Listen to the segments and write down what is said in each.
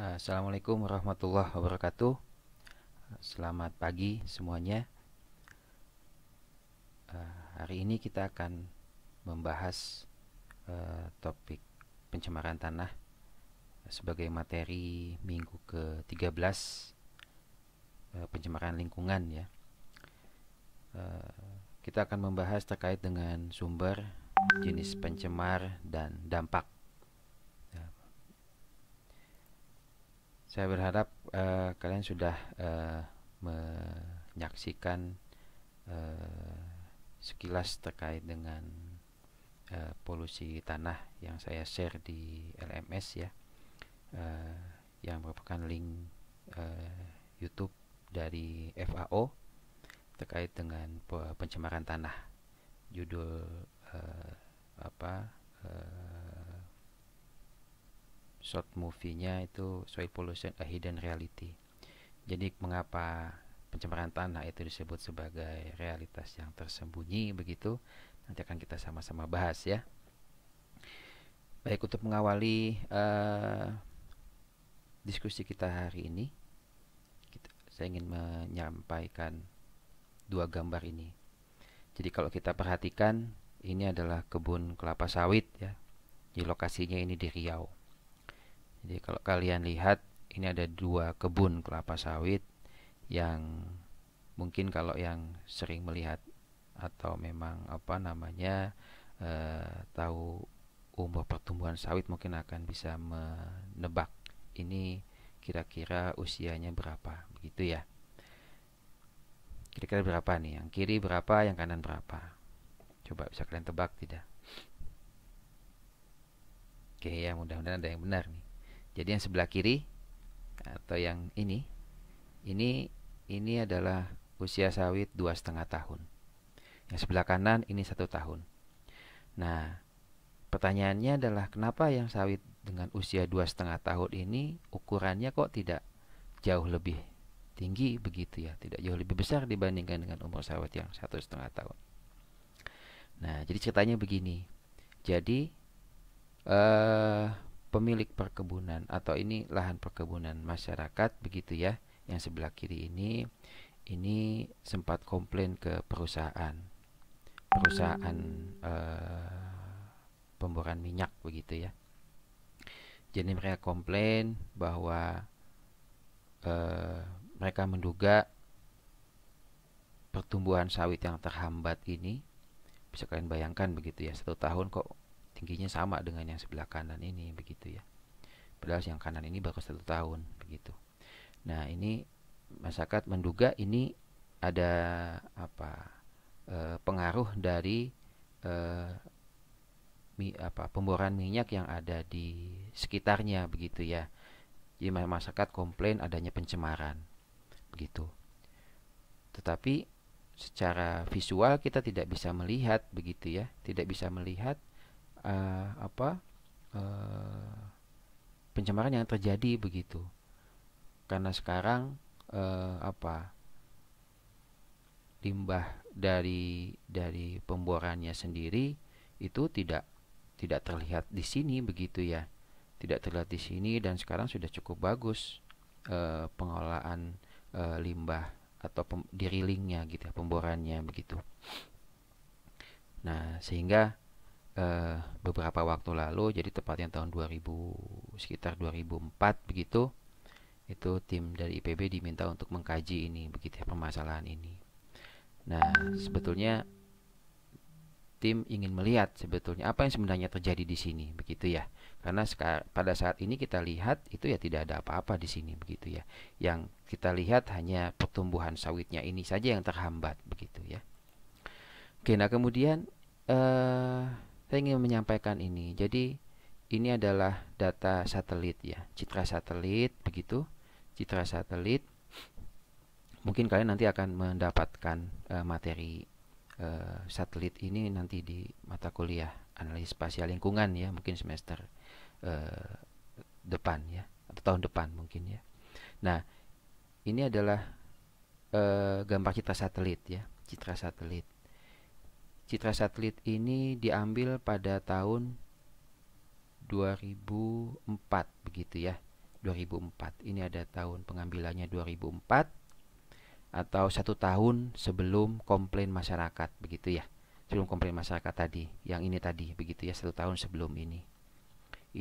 Eh, Assalamualaikum warahmatullahi wabarakatuh Selamat pagi semuanya eh, Hari ini kita akan membahas eh, topik pencemaran tanah Sebagai materi minggu ke-13 Pencemaran lingkungan ya Kita akan membahas terkait dengan sumber, jenis pencemar, dan dampak Saya berharap uh, kalian sudah uh, menyaksikan uh, sekilas terkait dengan uh, polusi tanah yang saya share di LMS ya, uh, yang merupakan link uh, YouTube dari FAO terkait dengan pencemaran tanah. Judul uh, apa? Uh, short movie-nya itu Soil Pollution a Hidden Reality. Jadi mengapa pencemaran tanah itu disebut sebagai realitas yang tersembunyi begitu? Nanti akan kita sama-sama bahas ya. Baik untuk mengawali uh, diskusi kita hari ini, kita, saya ingin menyampaikan dua gambar ini. Jadi kalau kita perhatikan, ini adalah kebun kelapa sawit ya. Di lokasinya ini di Riau. Jadi kalau kalian lihat ini ada dua kebun kelapa sawit yang mungkin kalau yang sering melihat atau memang apa namanya e, tahu umur pertumbuhan sawit mungkin akan bisa menebak ini kira-kira usianya berapa begitu ya kira-kira berapa nih yang kiri berapa yang kanan berapa coba bisa kalian tebak tidak oke ya mudah-mudahan ada yang benar nih jadi yang sebelah kiri atau yang ini, ini ini adalah usia sawit dua setengah tahun. Yang sebelah kanan ini satu tahun. Nah, pertanyaannya adalah kenapa yang sawit dengan usia dua setengah tahun ini ukurannya kok tidak jauh lebih tinggi begitu ya, tidak jauh lebih besar dibandingkan dengan umur sawit yang satu setengah tahun. Nah, jadi ceritanya begini. Jadi eh, pemilik perkebunan atau ini lahan perkebunan masyarakat begitu ya yang sebelah kiri ini ini sempat komplain ke perusahaan perusahaan eh, pemboran minyak begitu ya jadi mereka komplain bahwa eh, mereka menduga pertumbuhan sawit yang terhambat ini bisa kalian bayangkan begitu ya satu tahun kok tingginya sama dengan yang sebelah kanan ini begitu ya padahal yang kanan ini baru satu tahun begitu nah ini masyarakat menduga ini ada apa e, pengaruh dari e, mi, apa pemboran minyak yang ada di sekitarnya begitu ya jadi masyarakat komplain adanya pencemaran begitu tetapi secara visual kita tidak bisa melihat begitu ya tidak bisa melihat uh, apa uh, pencemaran yang terjadi begitu karena sekarang uh, apa limbah dari dari pemborannya sendiri itu tidak tidak terlihat di sini begitu ya tidak terlihat di sini dan sekarang sudah cukup bagus e, pengelolaan e, limbah atau dirilingnya gitu ya pemborannya begitu nah sehingga uh, beberapa waktu lalu jadi tepatnya tahun 2000 sekitar 2004 begitu itu tim dari IPB diminta untuk mengkaji ini begitu ya permasalahan ini nah sebetulnya tim ingin melihat sebetulnya apa yang sebenarnya terjadi di sini begitu ya karena pada saat ini kita lihat itu ya tidak ada apa-apa di sini begitu ya yang kita lihat hanya pertumbuhan sawitnya ini saja yang terhambat begitu ya oke nah kemudian eh, saya ingin menyampaikan ini. Jadi ini adalah data satelit ya, citra satelit begitu, citra satelit. Mungkin kalian nanti akan mendapatkan uh, materi uh, satelit ini nanti di mata kuliah analisis spasial lingkungan ya, mungkin semester uh, depan ya atau tahun depan mungkin ya. Nah, ini adalah gambar citra satelit ya, citra satelit. Citra satelit ini diambil pada tahun 2004 begitu ya. 2004. Ini ada tahun pengambilannya 2004 atau satu tahun sebelum komplain masyarakat begitu ya. Sebelum komplain masyarakat tadi, yang ini tadi begitu ya, satu tahun sebelum ini.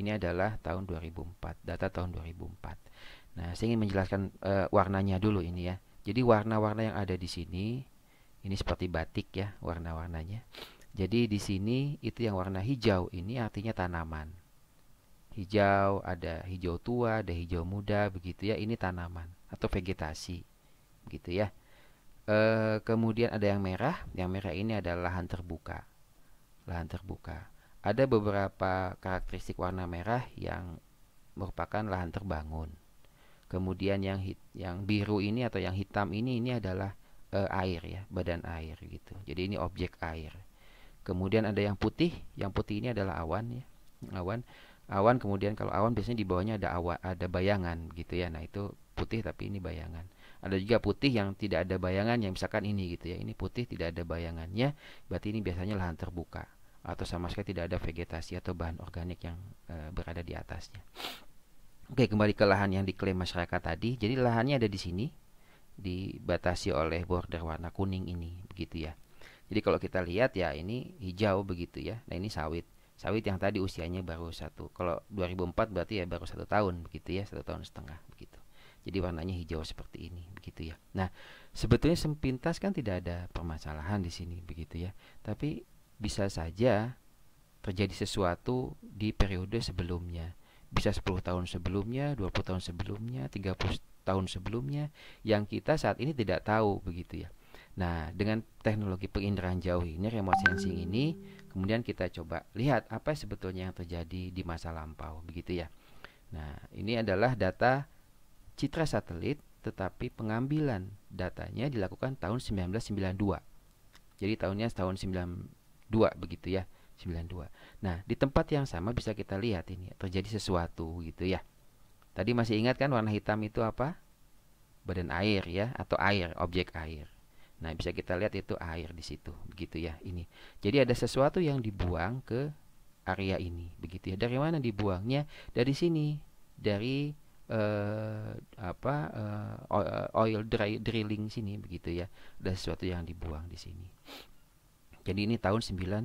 Ini adalah tahun 2004, data tahun 2004. Nah, saya ingin menjelaskan e, warnanya dulu ini ya. Jadi warna-warna yang ada di sini ini seperti batik ya warna-warnanya. Jadi di sini itu yang warna hijau ini artinya tanaman. Hijau ada hijau tua, ada hijau muda begitu ya. Ini tanaman atau vegetasi gitu ya. E, kemudian ada yang merah. Yang merah ini adalah lahan terbuka. Lahan terbuka. Ada beberapa karakteristik warna merah yang merupakan lahan terbangun. Kemudian yang hit, yang biru ini atau yang hitam ini ini adalah uh, air ya, badan air gitu. Jadi ini objek air. Kemudian ada yang putih, yang putih ini adalah awan ya. Awan awan kemudian kalau awan biasanya di bawahnya ada awa ada bayangan gitu ya. Nah, itu putih tapi ini bayangan. Ada juga putih yang tidak ada bayangan yang misalkan ini gitu ya. Ini putih tidak ada bayangannya, berarti ini biasanya lahan terbuka atau sama sekali tidak ada vegetasi atau bahan organik yang e, berada di atasnya. Oke, kembali ke lahan yang diklaim masyarakat tadi. Jadi lahannya ada di sini, dibatasi oleh border warna kuning ini begitu ya. Jadi kalau kita lihat ya ini hijau begitu ya. Nah ini sawit. Sawit yang tadi usianya baru satu. Kalau 2004 berarti ya baru satu tahun begitu ya, satu tahun setengah begitu. Jadi warnanya hijau seperti ini begitu ya. Nah sebetulnya sempintas kan tidak ada permasalahan di sini begitu ya. Tapi bisa saja terjadi sesuatu di periode sebelumnya. Bisa 10 tahun sebelumnya, 20 tahun sebelumnya, 30 tahun sebelumnya yang kita saat ini tidak tahu begitu ya. Nah, dengan teknologi penginderaan jauh ini remote sensing ini kemudian kita coba lihat apa sebetulnya yang terjadi di masa lampau begitu ya. Nah, ini adalah data citra satelit tetapi pengambilan datanya dilakukan tahun 1992. Jadi tahunnya tahun 92 begitu ya, 92. Nah, di tempat yang sama bisa kita lihat ini terjadi sesuatu gitu ya. Tadi masih ingat kan warna hitam itu apa? Badan air ya atau air, objek air. Nah, bisa kita lihat itu air di situ, begitu ya. Ini. Jadi ada sesuatu yang dibuang ke area ini, begitu ya. Dari mana dibuangnya? Dari sini, dari eh, apa eh, eh oil dry, drilling sini, begitu ya. Ada sesuatu yang dibuang di sini. Jadi ini tahun 92.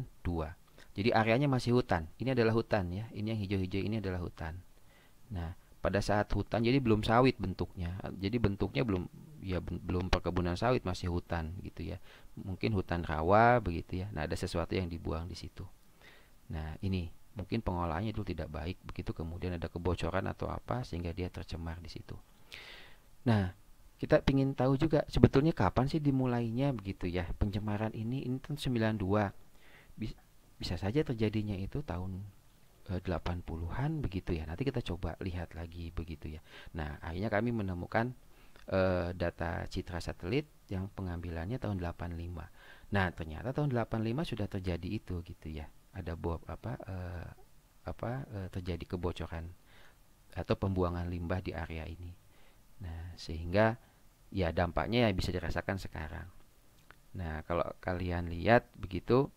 Jadi areanya masih hutan. Ini adalah hutan ya. Ini yang hijau-hijau ini adalah hutan. Nah, pada saat hutan jadi belum sawit bentuknya jadi bentuknya belum ya belum perkebunan sawit masih hutan gitu ya mungkin hutan rawa begitu ya nah ada sesuatu yang dibuang di situ nah ini mungkin pengolahannya itu tidak baik begitu kemudian ada kebocoran atau apa sehingga dia tercemar di situ nah kita ingin tahu juga sebetulnya kapan sih dimulainya begitu ya pencemaran ini ini tahun 92 bisa saja terjadinya itu tahun 80-an eh, begitu ya. Nanti kita coba lihat lagi begitu ya. Nah, akhirnya kami menemukan e, data citra satelit yang pengambilannya tahun 85. Nah, ternyata tahun 85 sudah terjadi itu gitu ya. Ada buah apa e, apa e, terjadi kebocoran atau pembuangan limbah di area ini. Nah, sehingga ya dampaknya ya bisa dirasakan sekarang. Nah, kalau kalian lihat begitu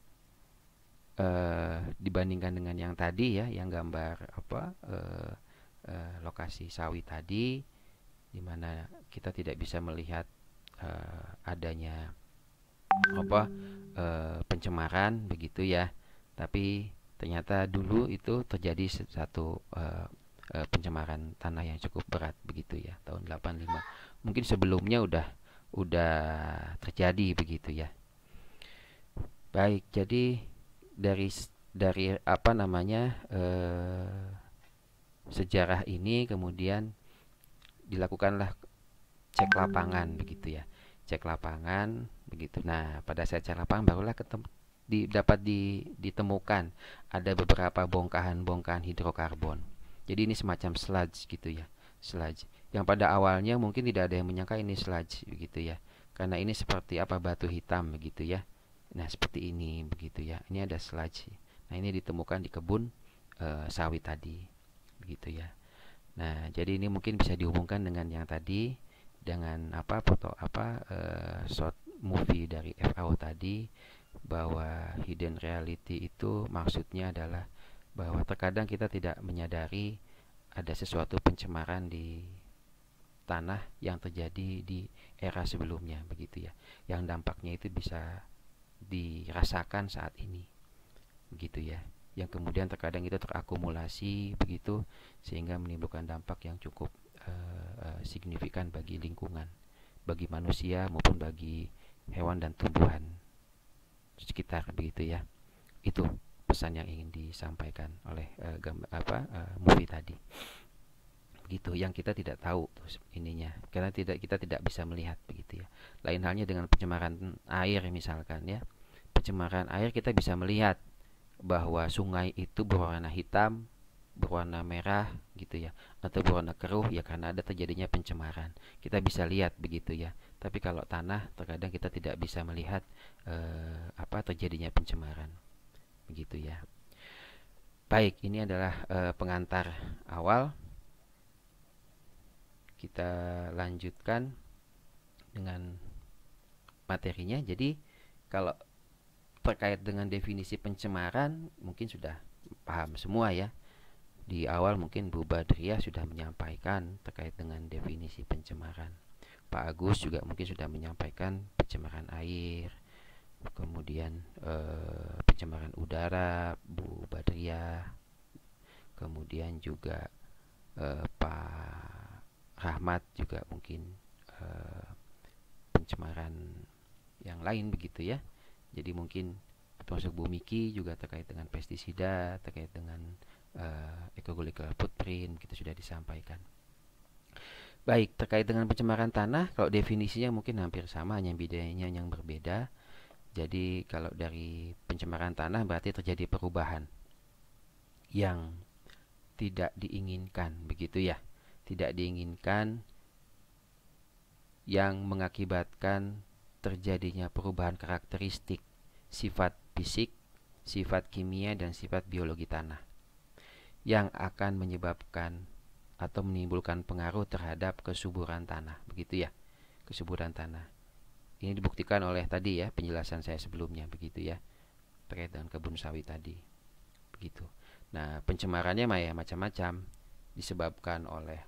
uh, dibandingkan dengan yang tadi ya yang gambar apa uh, uh, lokasi sawi tadi di mana kita tidak bisa melihat uh, adanya apa uh, pencemaran begitu ya tapi ternyata dulu itu terjadi satu uh, pencemaran tanah yang cukup berat begitu ya tahun 85 mungkin sebelumnya udah udah terjadi begitu ya baik jadi dari dari apa namanya eh, sejarah ini kemudian dilakukanlah cek lapangan begitu ya cek lapangan begitu nah pada saat cek lapangan barulah ketemu di, dapat di, ditemukan ada beberapa bongkahan-bongkahan hidrokarbon jadi ini semacam sludge gitu ya sludge yang pada awalnya mungkin tidak ada yang menyangka ini sludge begitu ya karena ini seperti apa batu hitam begitu ya Nah, seperti ini begitu ya. Ini ada selaci Nah, ini ditemukan di kebun e, eh, sawit tadi. Begitu ya. Nah, jadi ini mungkin bisa dihubungkan dengan yang tadi dengan apa foto apa e, eh, shot movie dari FAO tadi bahwa hidden reality itu maksudnya adalah bahwa terkadang kita tidak menyadari ada sesuatu pencemaran di tanah yang terjadi di era sebelumnya begitu ya. Yang dampaknya itu bisa dirasakan saat ini begitu ya yang kemudian terkadang itu terakumulasi begitu sehingga menimbulkan dampak yang cukup uh, signifikan bagi lingkungan bagi manusia maupun bagi hewan dan tumbuhan sekitar begitu ya itu pesan yang ingin disampaikan oleh uh, eh, gambar apa uh, movie tadi begitu yang kita tidak tahu terus ininya karena tidak kita tidak bisa melihat begitu ya lain halnya dengan pencemaran air misalkan ya pencemaran air kita bisa melihat bahwa sungai itu berwarna hitam berwarna merah gitu ya atau berwarna keruh ya karena ada terjadinya pencemaran kita bisa lihat begitu ya tapi kalau tanah terkadang kita tidak bisa melihat eh, apa terjadinya pencemaran begitu ya baik ini adalah eh, pengantar awal kita lanjutkan dengan materinya. Jadi kalau terkait dengan definisi pencemaran mungkin sudah paham semua ya. Di awal mungkin Bu Badria sudah menyampaikan terkait dengan definisi pencemaran. Pak Agus juga mungkin sudah menyampaikan pencemaran air, kemudian eh, pencemaran udara, Bu Badria, kemudian juga eh, Pak rahmat juga mungkin e, pencemaran yang lain begitu ya. Jadi mungkin termasuk Bu Miki juga terkait dengan pestisida, terkait dengan e, eh, ecological footprint kita gitu sudah disampaikan. Baik, terkait dengan pencemaran tanah, kalau definisinya mungkin hampir sama, hanya bedanya yang berbeda. Jadi kalau dari pencemaran tanah berarti terjadi perubahan yang tidak diinginkan, begitu ya tidak diinginkan yang mengakibatkan terjadinya perubahan karakteristik sifat fisik, sifat kimia, dan sifat biologi tanah yang akan menyebabkan atau menimbulkan pengaruh terhadap kesuburan tanah. Begitu ya, kesuburan tanah. Ini dibuktikan oleh tadi ya penjelasan saya sebelumnya begitu ya terkait dengan kebun sawit tadi. Begitu. Nah, pencemarannya Maya macam-macam disebabkan oleh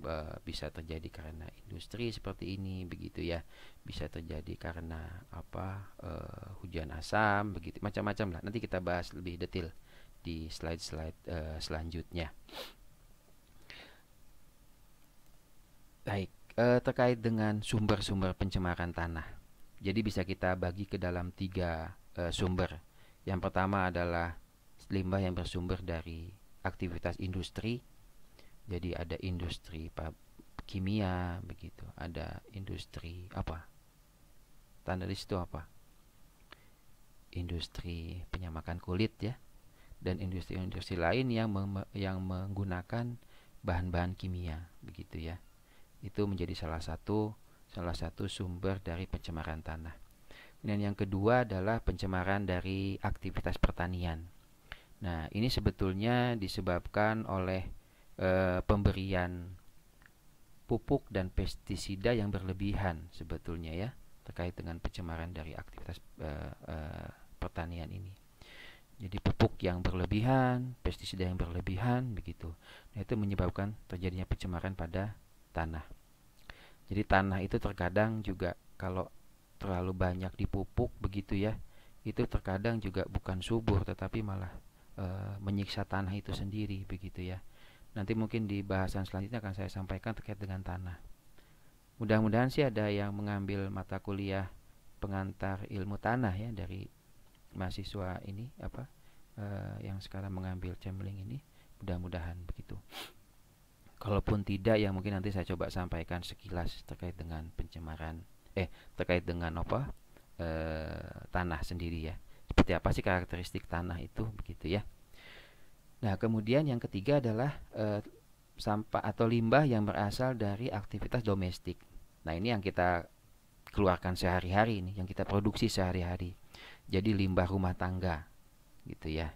Eh, bisa terjadi karena industri seperti ini begitu ya bisa terjadi karena apa uh, hujan asam begitu macam-macam lah nanti kita bahas lebih detail di slide-slide uh, selanjutnya baik uh, terkait dengan sumber-sumber pencemaran tanah jadi bisa kita bagi ke dalam tiga uh, sumber yang pertama adalah limbah yang bersumber dari aktivitas industri jadi ada industri kimia begitu, ada industri apa? Tanda di situ apa? Industri penyamakan kulit ya, dan industri-industri lain yang yang menggunakan bahan-bahan kimia begitu ya. Itu menjadi salah satu salah satu sumber dari pencemaran tanah. Dan yang kedua adalah pencemaran dari aktivitas pertanian. Nah, ini sebetulnya disebabkan oleh Eh, pemberian pupuk dan pestisida yang berlebihan sebetulnya ya terkait dengan pencemaran dari aktivitas e, e, pertanian ini. Jadi pupuk yang berlebihan, pestisida yang berlebihan begitu. Nah, itu menyebabkan terjadinya pencemaran pada tanah. Jadi tanah itu terkadang juga kalau terlalu banyak dipupuk begitu ya, itu terkadang juga bukan subur tetapi malah e, menyiksa tanah itu sendiri begitu ya Nanti mungkin di bahasan selanjutnya akan saya sampaikan terkait dengan tanah. Mudah-mudahan sih ada yang mengambil mata kuliah pengantar ilmu tanah ya dari mahasiswa ini apa eh, yang sekarang mengambil Cemling ini. Mudah-mudahan begitu. Kalaupun tidak ya mungkin nanti saya coba sampaikan sekilas terkait dengan pencemaran eh terkait dengan apa eh, tanah sendiri ya. Seperti apa sih karakteristik tanah itu begitu ya. Nah, kemudian yang ketiga adalah e, eh, sampah atau limbah yang berasal dari aktivitas domestik. Nah, ini yang kita keluarkan sehari-hari ini, yang kita produksi sehari-hari. Jadi limbah rumah tangga gitu ya.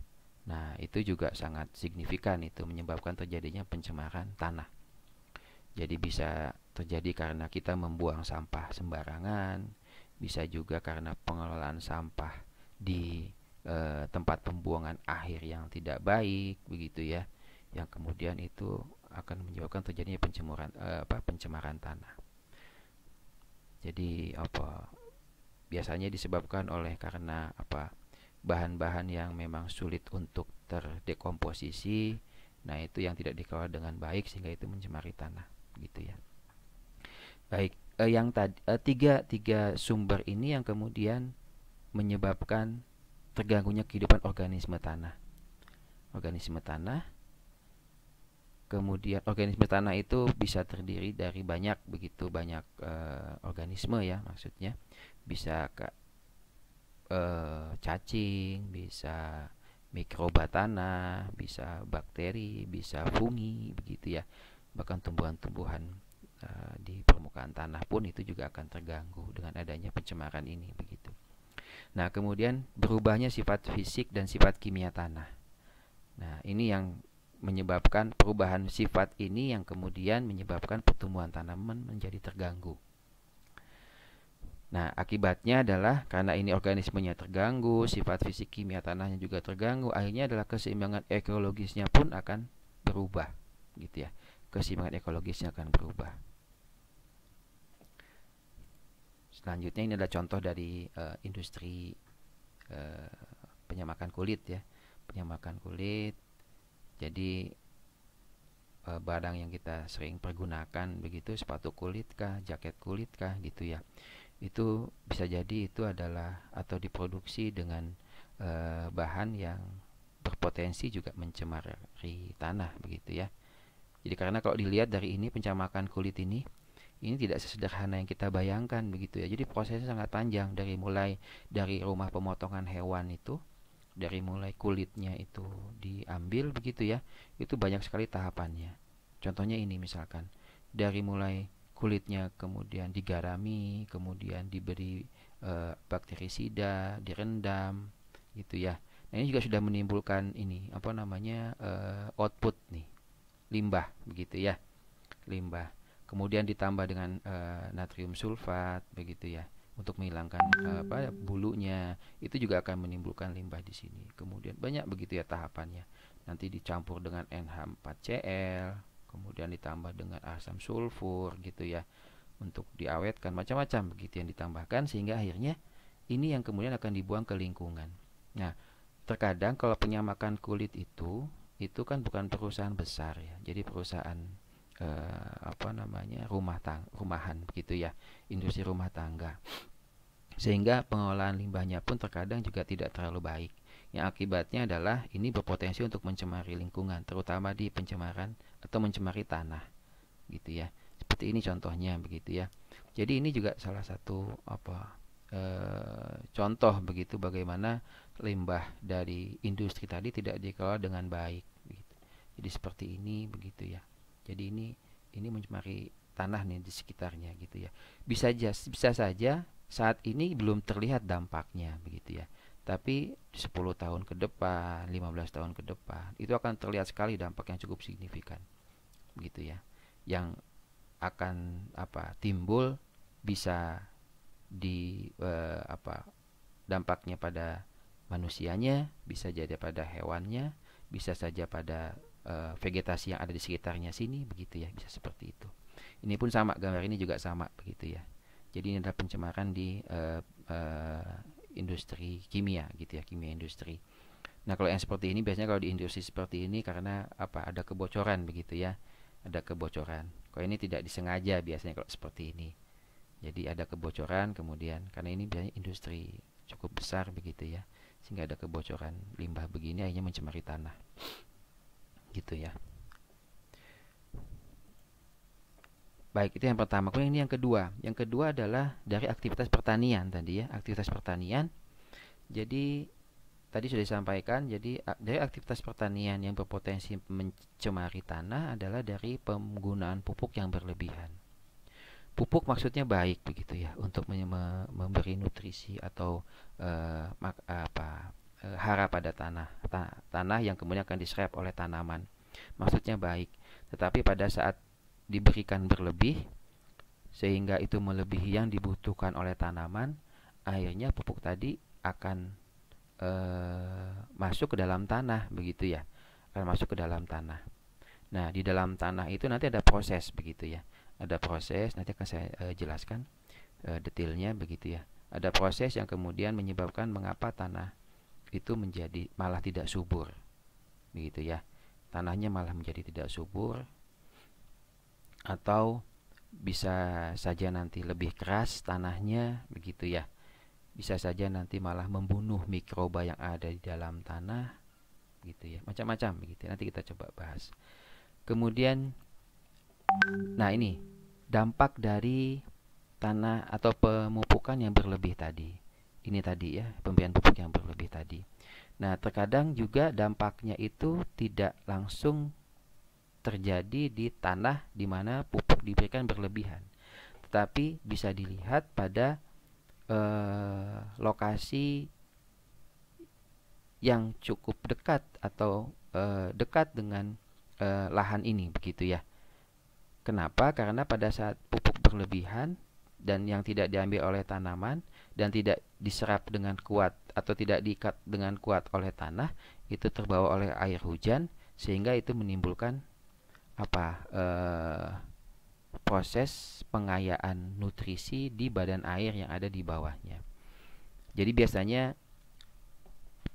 Nah, itu juga sangat signifikan itu menyebabkan terjadinya pencemaran tanah. Jadi bisa terjadi karena kita membuang sampah sembarangan, bisa juga karena pengelolaan sampah di Eh, tempat pembuangan akhir yang tidak baik begitu ya yang kemudian itu akan menyebabkan terjadinya pencemaran e, eh, apa pencemaran tanah jadi apa biasanya disebabkan oleh karena apa bahan-bahan yang memang sulit untuk terdekomposisi nah itu yang tidak dikelola dengan baik sehingga itu mencemari tanah gitu ya baik eh, yang tadi eh, tiga tiga sumber ini yang kemudian menyebabkan terganggunya kehidupan organisme tanah. Organisme tanah kemudian organisme tanah itu bisa terdiri dari banyak begitu banyak e, organisme ya maksudnya bisa ke e, eh, cacing bisa mikroba tanah bisa bakteri bisa fungi begitu ya bahkan tumbuhan-tumbuhan e, di permukaan tanah pun itu juga akan terganggu dengan adanya pencemaran ini begitu Nah, kemudian berubahnya sifat fisik dan sifat kimia tanah. Nah, ini yang menyebabkan perubahan sifat ini yang kemudian menyebabkan pertumbuhan tanaman menjadi terganggu. Nah, akibatnya adalah karena ini organismenya terganggu, sifat fisik kimia tanahnya juga terganggu, akhirnya adalah keseimbangan ekologisnya pun akan berubah, gitu ya. Keseimbangan ekologisnya akan berubah. selanjutnya ini adalah contoh dari uh, industri uh, penyamakan kulit ya penyamakan kulit jadi uh, barang yang kita sering pergunakan begitu sepatu kulit kah jaket kulit kah gitu ya itu bisa jadi itu adalah atau diproduksi dengan uh, bahan yang berpotensi juga mencemari tanah begitu ya jadi karena kalau dilihat dari ini pencamakan kulit ini ini tidak sesederhana yang kita bayangkan begitu ya. Jadi prosesnya sangat panjang dari mulai dari rumah pemotongan hewan itu, dari mulai kulitnya itu diambil begitu ya. Itu banyak sekali tahapannya. Contohnya ini misalkan dari mulai kulitnya kemudian digarami, kemudian diberi e, eh, bakterisida, direndam gitu ya. Nah, ini juga sudah menimbulkan ini apa namanya e, output nih limbah begitu ya limbah kemudian ditambah dengan uh, natrium sulfat begitu ya untuk menghilangkan uh, apa bulunya itu juga akan menimbulkan limbah di sini kemudian banyak begitu ya tahapannya nanti dicampur dengan NH4Cl kemudian ditambah dengan asam sulfur gitu ya untuk diawetkan macam-macam begitu yang ditambahkan sehingga akhirnya ini yang kemudian akan dibuang ke lingkungan nah terkadang kalau penyamakan kulit itu itu kan bukan perusahaan besar ya jadi perusahaan eh, apa namanya rumah tang rumahan begitu ya industri rumah tangga sehingga pengolahan limbahnya pun terkadang juga tidak terlalu baik yang akibatnya adalah ini berpotensi untuk mencemari lingkungan terutama di pencemaran atau mencemari tanah gitu ya seperti ini contohnya begitu ya jadi ini juga salah satu apa e, contoh begitu bagaimana limbah dari industri tadi tidak dikelola dengan baik gitu. jadi seperti ini begitu ya jadi ini ini mencemari tanah nih di sekitarnya gitu ya bisa aja bisa saja saat ini belum terlihat dampaknya begitu ya tapi 10 tahun ke depan 15 tahun ke depan itu akan terlihat sekali dampak yang cukup signifikan begitu ya yang akan apa timbul bisa di eh, apa dampaknya pada manusianya bisa jadi pada hewannya bisa saja pada uh, vegetasi yang ada di sekitarnya sini begitu ya bisa seperti itu ini pun sama gambar ini juga sama begitu ya jadi ini adalah pencemaran di uh, uh, industri kimia gitu ya kimia industri nah kalau yang seperti ini biasanya kalau di industri seperti ini karena apa ada kebocoran begitu ya ada kebocoran kalau ini tidak disengaja biasanya kalau seperti ini jadi ada kebocoran kemudian karena ini biasanya industri cukup besar begitu ya sehingga ada kebocoran limbah begini akhirnya mencemari tanah gitu ya baik itu yang pertama kemudian ini yang kedua yang kedua adalah dari aktivitas pertanian tadi ya aktivitas pertanian jadi tadi sudah disampaikan jadi dari aktivitas pertanian yang berpotensi mencemari tanah adalah dari penggunaan pupuk yang berlebihan pupuk maksudnya baik begitu ya untuk memberi nutrisi atau uh, apa E, hara pada tanah, ta tanah yang kemudian akan diserap oleh tanaman. Maksudnya baik, tetapi pada saat diberikan berlebih, sehingga itu melebihi yang dibutuhkan oleh tanaman, akhirnya pupuk tadi akan e, masuk ke dalam tanah, begitu ya, akan masuk ke dalam tanah. Nah, di dalam tanah itu nanti ada proses, begitu ya, ada proses. Nanti akan saya e, jelaskan e, detailnya, begitu ya. Ada proses yang kemudian menyebabkan mengapa tanah itu menjadi malah tidak subur. Begitu ya. Tanahnya malah menjadi tidak subur atau bisa saja nanti lebih keras tanahnya begitu ya. Bisa saja nanti malah membunuh mikroba yang ada di dalam tanah gitu ya. Macam-macam begitu. Ya. Nanti kita coba bahas. Kemudian nah ini dampak dari tanah atau pemupukan yang berlebih tadi ini tadi ya, pemberian pupuk yang berlebih tadi. Nah, terkadang juga dampaknya itu tidak langsung terjadi di tanah di mana pupuk diberikan berlebihan. Tetapi bisa dilihat pada eh, lokasi yang cukup dekat atau eh, dekat dengan eh, lahan ini begitu ya. Kenapa? Karena pada saat pupuk berlebihan dan yang tidak diambil oleh tanaman, dan tidak diserap dengan kuat atau tidak diikat dengan kuat oleh tanah itu terbawa oleh air hujan sehingga itu menimbulkan apa eh, proses pengayaan nutrisi di badan air yang ada di bawahnya. Jadi biasanya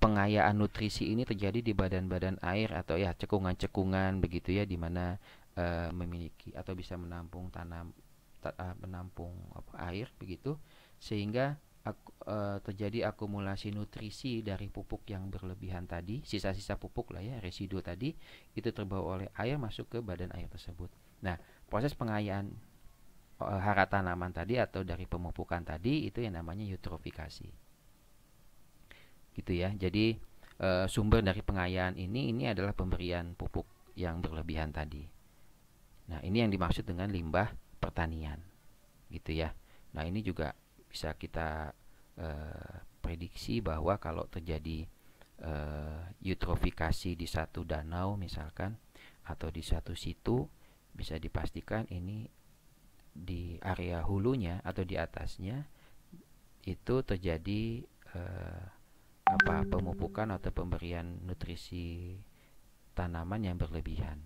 pengayaan nutrisi ini terjadi di badan-badan air atau ya cekungan-cekungan begitu ya di mana e, memiliki atau bisa menampung tanam eh, menampung apa, air begitu sehingga aku, uh, terjadi akumulasi nutrisi dari pupuk yang berlebihan tadi, sisa-sisa pupuk lah ya, residu tadi itu terbawa oleh air masuk ke badan air tersebut. Nah, proses pengayaan uh, hara tanaman tadi atau dari pemupukan tadi itu yang namanya eutrofikasi. Gitu ya. Jadi uh, sumber dari pengayaan ini ini adalah pemberian pupuk yang berlebihan tadi. Nah, ini yang dimaksud dengan limbah pertanian. Gitu ya. Nah, ini juga bisa kita eh, prediksi bahwa kalau terjadi eh, eutrofikasi di satu danau misalkan atau di satu situ bisa dipastikan ini di area hulunya atau di atasnya itu terjadi eh, apa pemupukan atau pemberian nutrisi tanaman yang berlebihan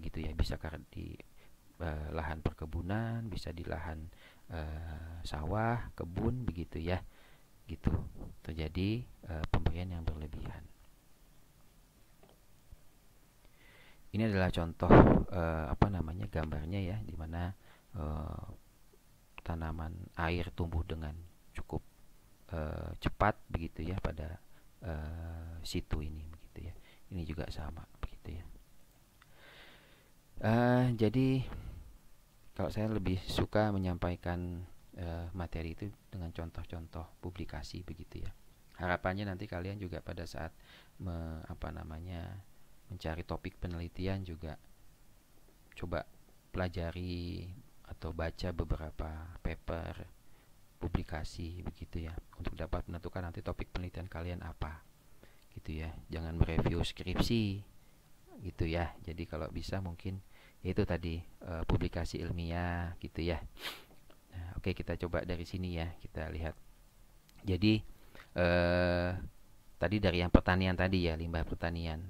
gitu ya bisa di eh, lahan perkebunan bisa di lahan eh, sawah, kebun begitu ya. Gitu. Terjadi eh, pemberian yang berlebihan. Ini adalah contoh eh, apa namanya gambarnya ya di mana eh, tanaman air tumbuh dengan cukup eh, cepat begitu ya pada eh, situ ini begitu ya. Ini juga sama begitu ya. Uh, jadi kalau saya lebih suka menyampaikan uh, materi itu dengan contoh-contoh publikasi begitu ya harapannya nanti kalian juga pada saat me, apa namanya mencari topik penelitian juga coba pelajari atau baca beberapa paper publikasi begitu ya untuk dapat menentukan nanti topik penelitian kalian apa gitu ya jangan mereview skripsi gitu ya jadi kalau bisa mungkin itu tadi uh, publikasi ilmiah gitu ya. Nah, Oke okay, kita coba dari sini ya kita lihat. Jadi uh, tadi dari yang pertanian tadi ya limbah pertanian.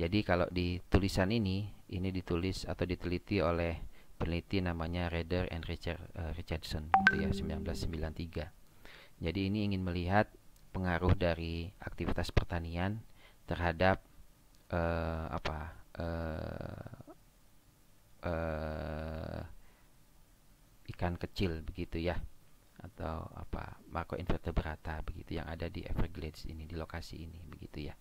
Jadi kalau di tulisan ini ini ditulis atau diteliti oleh peneliti namanya Reder and Richard, uh, Richardson gitu ya 1993. Jadi ini ingin melihat pengaruh dari aktivitas pertanian terhadap uh, apa uh, ikan kecil begitu ya atau apa invertebrata begitu yang ada di Everglades ini di lokasi ini begitu ya.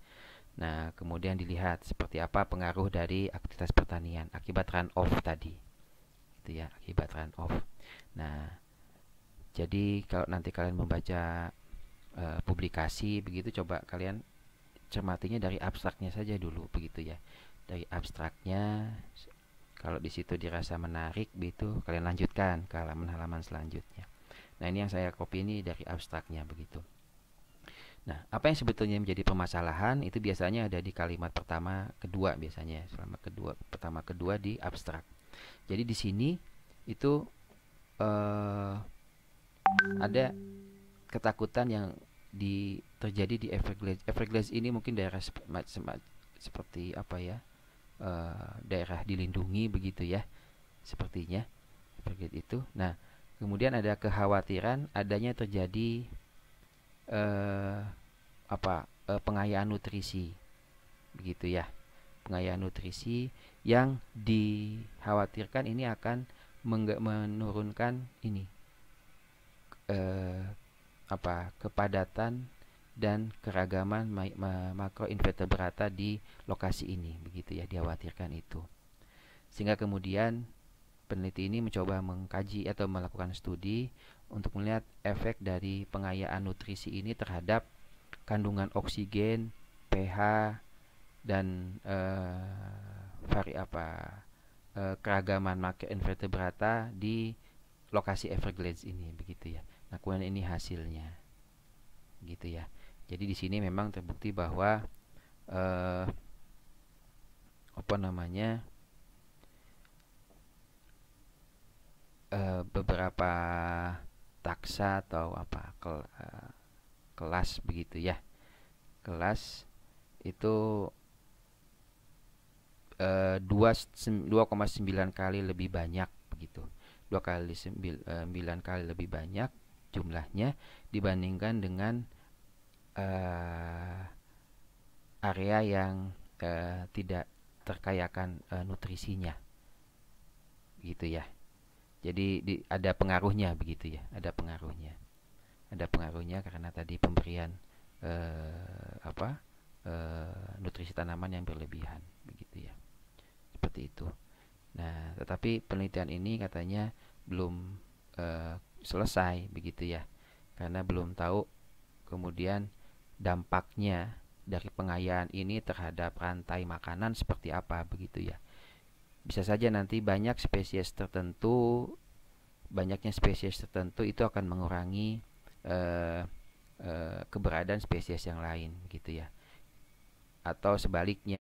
Nah, kemudian dilihat seperti apa pengaruh dari aktivitas pertanian akibat run off tadi. itu ya, akibat run off. Nah, jadi kalau nanti kalian membaca uh, publikasi begitu coba kalian cermatinya dari abstraknya saja dulu begitu ya. Dari abstraknya kalau di situ dirasa menarik begitu, kalian lanjutkan ke halaman-halaman selanjutnya. Nah, ini yang saya copy ini dari abstraknya begitu. Nah, apa yang sebetulnya menjadi permasalahan itu biasanya ada di kalimat pertama, kedua biasanya, selama kedua pertama kedua di abstrak. Jadi di sini itu eh, ada ketakutan yang di terjadi di Everglades. Everglades ini mungkin daerah seperti apa ya? Eh, daerah dilindungi begitu ya sepertinya seperti itu nah kemudian ada kekhawatiran adanya terjadi eh, apa eh, pengayaan nutrisi begitu ya pengayaan nutrisi yang dikhawatirkan ini akan menurunkan ini eh, apa kepadatan dan keragaman invertebrata di lokasi ini begitu ya dikhawatirkan itu sehingga kemudian peneliti ini mencoba mengkaji atau melakukan studi untuk melihat efek dari pengayaan nutrisi ini terhadap kandungan oksigen pH dan eh, vari apa eh, keragaman makroinvertebrata di lokasi Everglades ini begitu ya nah kemudian ini hasilnya gitu ya jadi di sini memang terbukti bahwa eh, apa namanya eh, beberapa taksa atau apa kel, eh, kelas begitu ya kelas itu eh, 2,9 kali lebih banyak begitu dua kali eh, sembilan kali lebih banyak jumlahnya dibandingkan dengan uh, area yang uh, tidak terkayakan uh, eh, nutrisinya gitu ya jadi di, ada pengaruhnya begitu ya ada pengaruhnya ada pengaruhnya karena tadi pemberian uh, apa uh, nutrisi tanaman yang berlebihan begitu ya seperti itu nah tetapi penelitian ini katanya belum uh, selesai begitu ya karena belum tahu kemudian dampaknya dari pengayaan ini terhadap rantai makanan seperti apa begitu ya. Bisa saja nanti banyak spesies tertentu banyaknya spesies tertentu itu akan mengurangi eh, eh, keberadaan spesies yang lain gitu ya. Atau sebaliknya